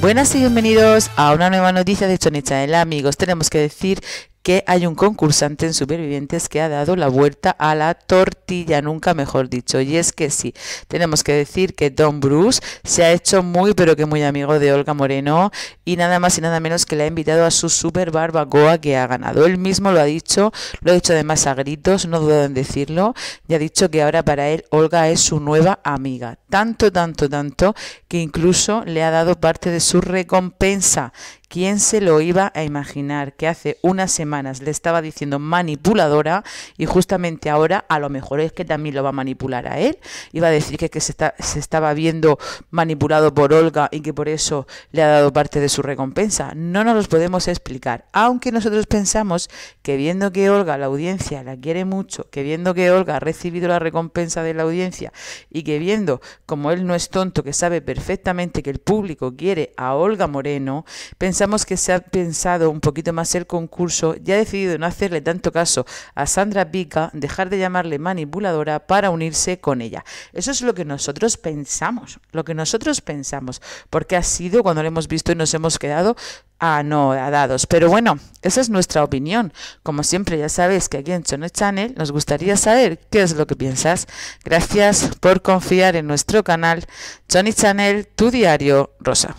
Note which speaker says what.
Speaker 1: Buenas y bienvenidos a una nueva noticia de Chonicha el Amigos. Tenemos que decir que hay un concursante en Supervivientes que ha dado la vuelta a la tortilla, nunca mejor dicho. Y es que sí, tenemos que decir que Don Bruce se ha hecho muy, pero que muy amigo de Olga Moreno y nada más y nada menos que le ha invitado a su super barbacoa que ha ganado. Él mismo lo ha dicho, lo ha dicho además a gritos, no dudo en decirlo, y ha dicho que ahora para él Olga es su nueva amiga. Tanto, tanto, tanto que incluso le ha dado parte de su recompensa ¿Quién se lo iba a imaginar que hace unas semanas le estaba diciendo manipuladora y justamente ahora a lo mejor es que también lo va a manipular a él? Iba a decir que, se, se estaba viendo manipulado por Olga y que por eso le ha dado parte de su recompensa. No nos lo podemos explicar, aunque nosotros pensamos que viendo que Olga, la audiencia, la quiere mucho, que viendo que Olga ha recibido la recompensa de la audiencia y que viendo como él no es tonto, que sabe perfectamente que el público quiere a Olga Moreno, Pensamos que se ha pensado un poquito más el concurso y ha decidido no hacerle tanto caso a Sandra Pica, dejar de llamarle manipuladora para unirse con ella. Eso es lo que nosotros pensamos, lo que nosotros pensamos, porque ha sido cuando lo hemos visto y nos hemos quedado dados Pero bueno, esa es nuestra opinión. Como siempre, ya sabéis que aquí en Chone Channel nos gustaría saber qué es lo que piensas. Gracias por confiar en nuestro canal Johnny Channel, tu diario rosa.